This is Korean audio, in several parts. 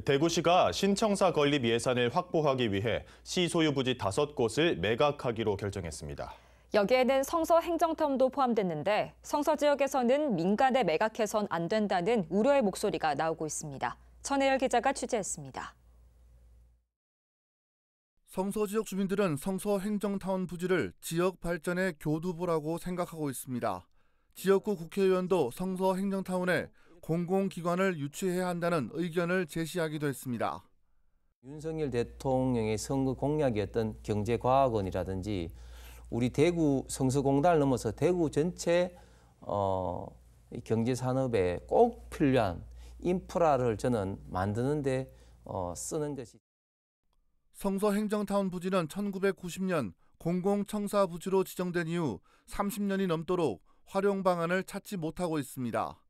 대구시가 신청사 건립 예산을 확보하기 위해 시 소유 부지 5곳을 매각하기로 결정했습니다. 여기에는 성서 행정텀도 포함됐는데 성서 지역에서는 민간에 매각해선 안 된다는 우려의 목소리가 나오고 있습니다. 천혜열 기자가 취재했습니다. 성서 지역 주민들은 성서 행정타운 부지를 지역 발전의 교두보라고 생각하고 있습니다. 지역구 국회의원도 성서 행정타운에 공공기관을 유치해야 한다는 의견을 제시하기도 했습니다. 윤석열 대통령의 선거 공약이었던 경제과학원이라든지 우리 대구 성서공단을 넘어서 대구 전체 어, 경제산업에 꼭 필요한 인프라를 저는 만드는데 어, 쓰는 것이. 성서 행정타운 부지는 1990년 공공청사 부지로 지정된 이후 30년이 넘도록 활용 방안을 찾지 못하고 있습니다.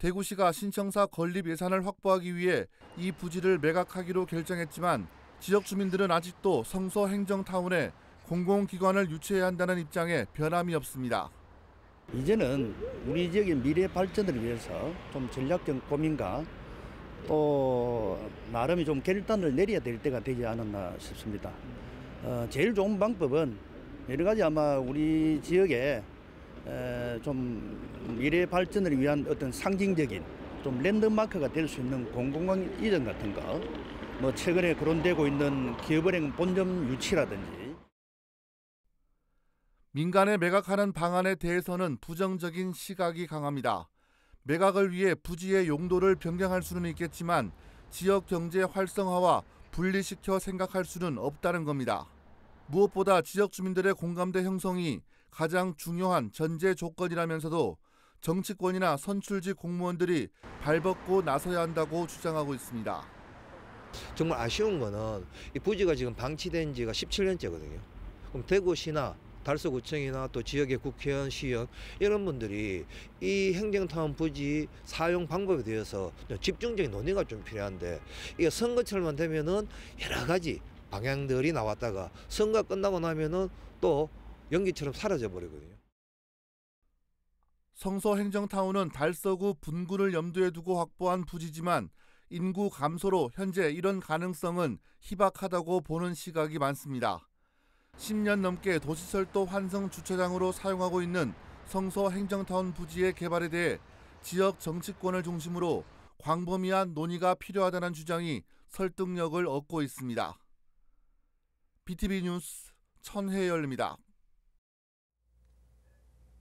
대구시가 신청사 건립 예산을 확보하기 위해 이 부지를 매각하기로 결정했지만 지역 주민들은 아직도 성서 행정타운에 공공기관을 유치해야 한다는 입장에 변함이 없습니다. 이제는 우리 지역의 미래 발전을 위해서 좀 전략적 고민과 또 나름의 좀 결단을 내려야 될 때가 되지 않았나 싶습니다. 어, 제일 좋은 방법은 여러 가지 아마 우리 지역에 좀 미래 발전을 위한 어떤 상징적인 좀 랜드마크가 될 수 있는 공공관 이전 같은 거, 뭐 최근에 거론되고 있는 기업은행 본점 유치라든지. 민간에 매각하는 방안에 대해서는 부정적인 시각이 강합니다. 매각을 위해 부지의 용도를 변경할 수는 있겠지만 지역 경제 활성화와 분리시켜 생각할 수는 없다는 겁니다. 무엇보다 지역 주민들의 공감대 형성이 가장 중요한 전제 조건이라면서도 정치권이나 선출직 공무원들이 발벗고 나서야 한다고 주장하고 있습니다. 정말 아쉬운 거는 이 부지가 지금 방치된 지가 17년째거든요. 그럼 대구시나 달서구청이나 또 지역의 국회의원, 시의 이런 분들이 이 행정타운 부지 사용 방법에 대해서 집중적인 논의가 좀 필요한데 이게 선거철만 되면은 여러 가지 방향들이 나왔다가 선거 끝나고 나면은 또 연기처럼 사라져 버리거든요. 성서 행정타운은 달서구 분구를 염두에 두고 확보한 부지지만 인구 감소로 현재 이런 가능성은 희박하다고 보는 시각이 많습니다. 10년 넘게 도시철도 환승 주차장으로 사용하고 있는 성서 행정타운 부지의 개발에 대해 지역 정치권을 중심으로 광범위한 논의가 필요하다는 주장이 설득력을 얻고 있습니다. BTV 뉴스 천혜열입니다.